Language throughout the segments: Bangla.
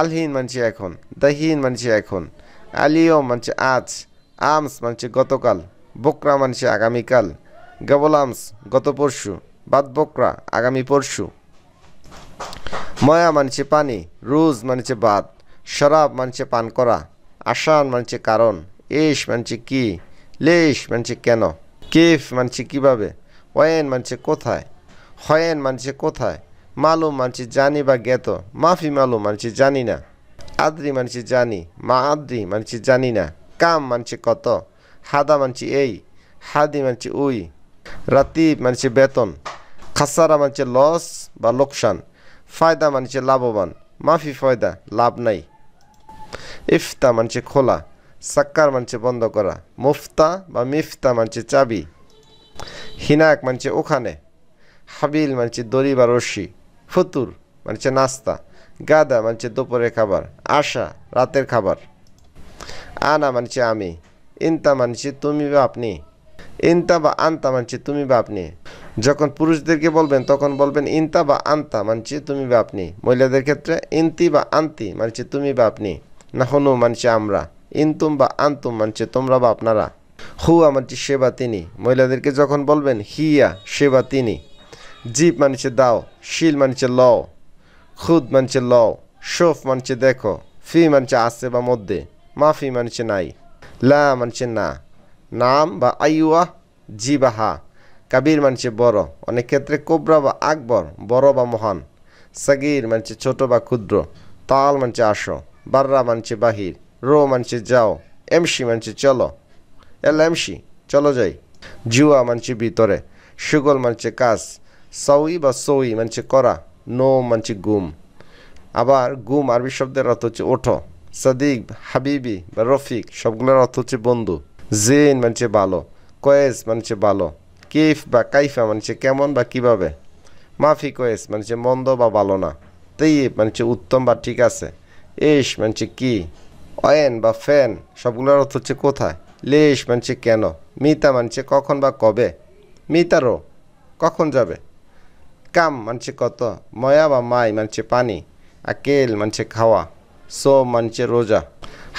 আলহীন মানছি এখন দাহিন মানছি এখন আলিও মানছে আজ আমস মানছি গতকাল বকরা মানছি আগামীকাল গবল আমস গত পরশু বাদ বকরা আগামী পরশু ময়া মানছি পানি রুজ মানছে বাদ শরাব মানছি পান করা আসান মানছি কারণ এস মানছি কি লেশ মানছে কেন কেফ মানছি কিভাবে ওয়েন মানছি কোথায় হয়েন মানছি কোথায় মালুম মানছি জানি বা জ্ঞাত মাফি মালুম মানছি জানি না আদ্রি মানছি জানি মা আদ্রি মানছি জানি না কাম মানছি কত হাদা মানছি এই হাদি মানছি উই রাতিব মানছি বেতন খাসারা মানছে লস বা লোকসান ফায়দা মানছে লাভবান মাফি ফয়দা লাভ নাই ইফতা মানছে খোলা সাক্কার মানছে বন্ধ করা মুফতা বা মিফতা মানছে চাবি হিনাক মানছে ওখানে হাবিল মানছে দড়ি বা রশ্মি ফতুর মানে হচ্ছে নাস্তা গাদা মানে হচ্ছে দুপুরের খাবার আশা রাতের খাবার আনা মানছে আমি ইনতা মানছি তুমি বা আপনি ইনতা বা আনতা মানছি তুমি বা আপনি যখন পুরুষদেরকে বলবেন তখন বলবেন ইনতা বা আনতা মানছি তুমি বা আপনি মহিলাদের ক্ষেত্রে ইন্তি বা আনতি মানছি তুমি বা আপনি হনু মানছি আমরা ইনতুম বা আনতুম মানছে তোমরা বা আপনারা হুয়া মানছি সেবা তিনি মহিলাদেরকে যখন বলবেন হিয়া সেবা তিনি জিপ মানছে দাও শিল মানছে ল খুদ মানছে ল শোফ মানছে দেখো ফি মানছে আছে বা মধ্যে মাফি মানছে নাই লা মানছে না নাম বা আইওয়া জি বা হা কাবির মানছে বড় অনেক ক্ষেত্রে কোবরা বা আকবর বড় বা মহান সাগির মানছে ছোট বা ক্ষুদ্র তাল মানছে আসো বাররা মানছে বাহির রো মানছে যাও এমসি মানছে চলো এল এমসি চলো যাই জুয়া মানছে ভিতরে সুগল মানছে কাজ সাউই বা সৌই মানছে করা নো মানছে গুম আবার গুম আরবি শব্দের অর্থ হচ্ছে ওঠো সাদিক হাবিবি বা রফিক সবগুলোর অর্থ হচ্ছে বন্ধু জেন মানছে ভালো কয়েস মানছে ভালো কেফ বা কাইফা মানছে কেমন বা কিভাবে মাফি কয়েস মানছে মন্দ বা ভালো না তেই মানছে উত্তম বা ঠিক আছে এস মানছে কি অয়েন বা ফ্যান সবগুলোর অর্থ হচ্ছে কোথায় লেশ মানছে কেন মিতা মানছে কখন বা কবে মিতারও কখন যাবে কাম মানছে কত ময়া বা মাই মানছে পানি আকেল মানছে খাওয়া সো মানছে রোজা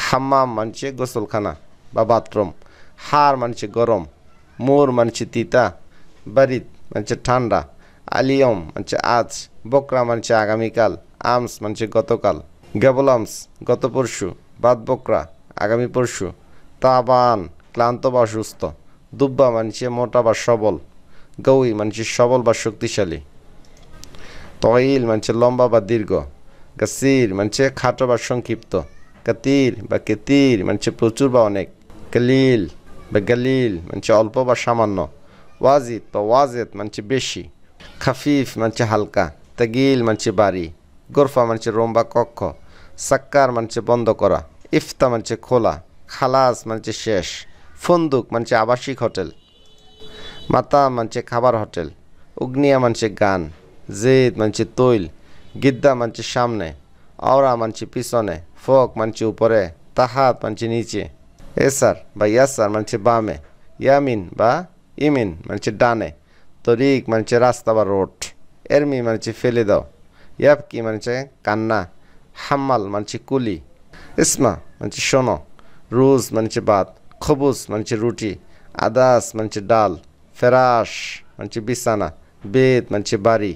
হাম্মাম মানছে গোসলখানা বা বাথরুম হার মানছে গরম মোর মানছে তিতা বারিদ মানছে ঠান্ডা আলিয়ম মানছে আজ বকরা মানছে আগামীকাল আমস মানছে গতকাল গেবলামস গত পরশু বাদ বকরা আগামী পরশু তাবান ক্লান্ত বা সুস্থ দুব্বা মানছে মোটা বা সবল গৌই মানছে সবল বা শক্তিশালী তহিল মানছে লম্বা বা দীর্ঘ কাসির মানছে খাটো বা সংক্ষিপ্ত কাতির বা কেতির মানছে প্রচুর বা অনেক কালিল বা গালিল মানছে অল্প বা সামান্য ওয়াজিদ বা ওয়াজেদ মানছে বেশি খাফিফ মানছে হালকা তাগিল মানছে বাড়ি গোরফা মানছে রোম বা কক্ষ সাক্কার মানছে বন্ধ করা ইফতা মানছে খোলা খালাস মানছে শেষ ফন্দুক মানছে আবাসিক হোটেল মাতা মানছে খাবার হোটেল উগনিয়া মানছে গান जेद मान तईल गिद्दा मान सामने आवरा मान पिछने फक मान ऊपरे तहत मान नीचे एसार बासार मान बामे यामिन बा इमिन मान डने तरिक मान रास्ता रोड एरमी मान फेले दौ यी मान कान्ना हम्माल मान कुली इसमा मान सोनो रूस मान बात खबुस मान रुटी आदास मान डाल फेराश मान बिसाना बेद मान बारी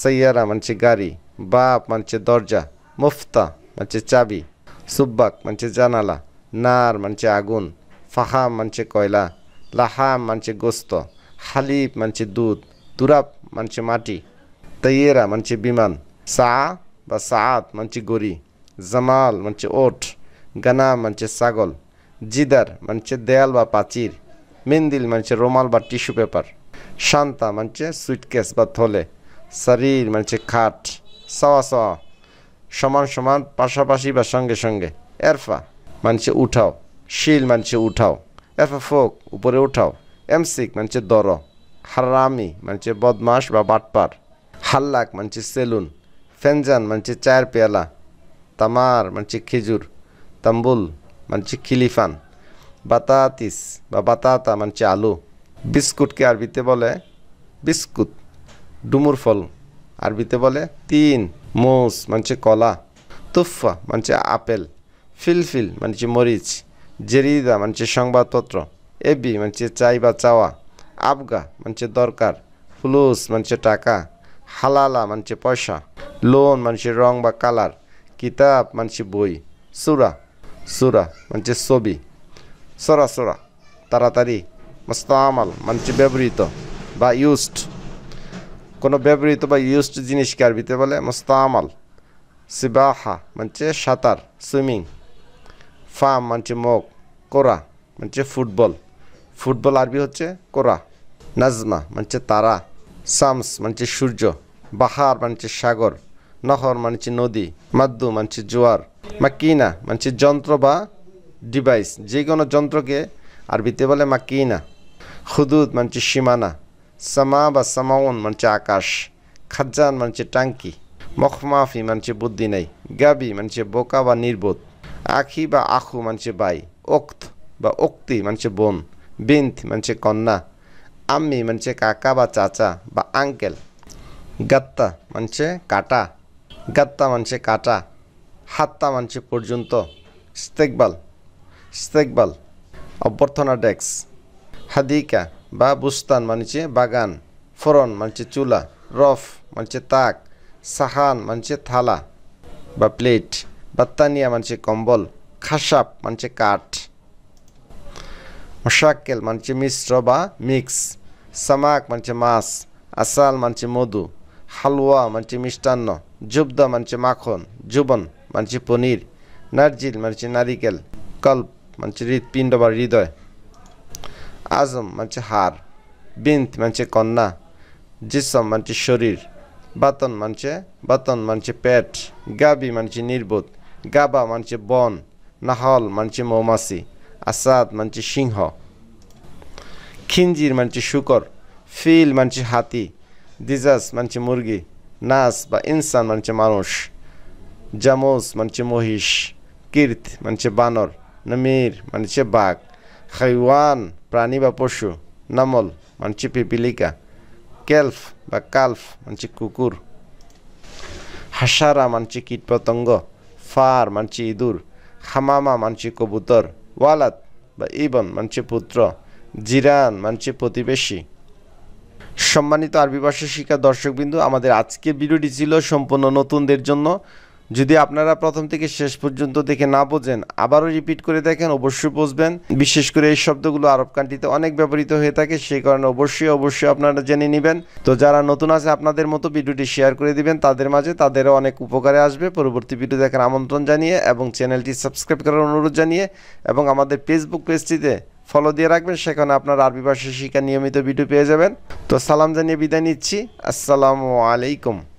সৈয়ারা মানছে গাড়ি বাপ মানছে দরজা মুফতা মানছে চাবি সুব্বাক মানছে জানালা নার মানছে আগুন ফাহাম মানছে কয়লা লাহাম মানছে গোস্ত হালিব মানছে দুধ তুরাপ মানছে মাটি তৈয়েরা মানছে বিমান সা বা সাত মানছে গড়ি জামাল মানছে ওঠ গানা মানছে ছাগল জিদার মানছে দেয়াল বা পাচির মেন্দিল মানছে রোমাল বা টিস্যু পেপার শান্তা মানছে সুইটকেস বা থলে শরীর মানে হচ্ছে খাট সওয়া সওয়া সমান সমান পাশাপাশি বা সঙ্গে সঙ্গে এরফা মানছে উঠাও শিল মানছে উঠাও এরফা ফোক উপরে উঠাও এমসিক মানছে দর হারামি মানছে বদমাস বা বাটপার হাল্লাক মানছে সেলুন ফেনজান মানছে চায়ের পেয়ালা তামার মানছে খেজুর তাম্বুল মানছে খিলিফান বাতাতিস বা বাতাতা মানছে আলু বিস্কুটকে আরবিতে বলে বিস্কুট ডুমুর ফল আরবিতে বলে তিন মোস মানছে কলা তুফা মানছে আপেল ফিলফিল মানছে মরিচ জেরিদা মানছে সংবাদপত্র এবি মানছে চাই বা চাওয়া আবগা মানছে দরকার ফুলুস মানছে টাকা হালালা মানছে পয়সা লোন মানছে রং বা কালার কিতাব মানছে বই সুরা সুরা মানছে ছবি সরা সরা তাড়াতাড়ি আমাল মানছে ব্যবহৃত বা ইউজড কোনো ব্যবহৃত বা ইউজড জিনিস আরবিতে বলে মোস্তামাল সিবাহা মানছে সাঁতার সুইমিং ফার্ম মানছে মগ কোরা মানছে ফুটবল ফুটবল আরবি হচ্ছে কোরা নাজমা মানছে তারা সামস মানছে সূর্য বাহার মানছে সাগর নহর মানছে নদী মাদ্দু মানছে জোয়ার মাকিনা মানছে যন্ত্র বা ডিভাইস যে কোনো যন্ত্রকে আরবিতে বলে মাকিনা হুদুদ মানছে সীমানা সামা বা সামাউন মানছে আকাশ খাজান মানছে টাঙ্কি মখমাফি মানছে বুদ্ধি নেই গাবি মানছে বোকা বা নির্বোধ আখি বা আখু মানছে বাই ওক্ত বা ওক্তি মানছে বোন বিন্থ মানছে কন্যা আম্মি মানছে কাকা বা চাচা বা আঙ্কেল গাত্তা মানছে কাটা গাত্তা মানছে কাটা হাত্তা মানছে পর্যন্ত স্তেকবাল স্তেকবাল অভ্যর্থনা ডেক্স হাদিকা বা বুস্তান মানছে বাগান ফোরন মানছে চুলা রফ মানছে তাক সাহান মানছে থালা বা প্লেট বাত্তানিয়া মানছে কম্বল খাসাপ মানছে কাঠ মশাক্কেল মানছে মিশ্র বা মিক্স সামাক মানছে মাছ আসাল মানছে মধু হালুয়া মানছে মিষ্টান্ন জুবদা মানছে মাখন জুবন মানছে পনির নারজিল মানছে নারিকেল কল্প মানছে হৃৎপিণ্ড বা হৃদয় আজম মানছে হার বিন্ত মানছে কন্যা জিসম মানছে শরীর বাতন মানছে বাতন মানছে পেট গাবি মানছে নির্বোধ গাবা মানছে বন নাহল মানছে মৌমাসি আসাদ মানছে সিংহ খিঞ্জির মানছে শুকর ফিল মানছে হাতি দিজাস মানছে মুরগি নাস বা ইনসান মানছে মানুষ জামোস মানছে মহিষ কীর্ত মানছে বানর নমির মানছে বাঘ খাইওয়ান প্রাণী বা পশু নামল মানছি পিপিলিকা কেলফ বা কালফ মানছি কুকুর হাসারা মানছি কীটপতঙ্গ ফার মানছি ইঁদুর হামামা মানছি কবুতর ওয়ালাত বা ইবন মানছি পুত্র জিরান মানছি প্রতিবেশী সম্মানিত আরবি ভাষা শিক্ষা দর্শকবিন্দু আমাদের আজকের ভিডিওটি ছিল সম্পূর্ণ নতুনদের জন্য যদি আপনারা প্রথম থেকে শেষ পর্যন্ত দেখে না বোঝেন আবারও রিপিট করে দেখেন অবশ্যই বুঝবেন বিশেষ করে এই শব্দগুলো আরব কান্ট্রিতে অনেক ব্যবহৃত হয়ে থাকে সেই কারণে অবশ্যই অবশ্যই আপনারা জেনে নেবেন তো যারা নতুন আছে আপনাদের মতো ভিডিওটি শেয়ার করে দিবেন তাদের মাঝে তাদেরও অনেক উপকারে আসবে পরবর্তী ভিডিও দেখার আমন্ত্রণ জানিয়ে এবং চ্যানেলটি সাবস্ক্রাইব করার অনুরোধ জানিয়ে এবং আমাদের ফেসবুক পেজটিতে ফলো দিয়ে রাখবেন সেখানে আপনার আরবি ভাষা শিক্ষা নিয়মিত ভিডিও পেয়ে যাবেন তো সালাম জানিয়ে বিদায় নিচ্ছি আসসালামু আলাইকুম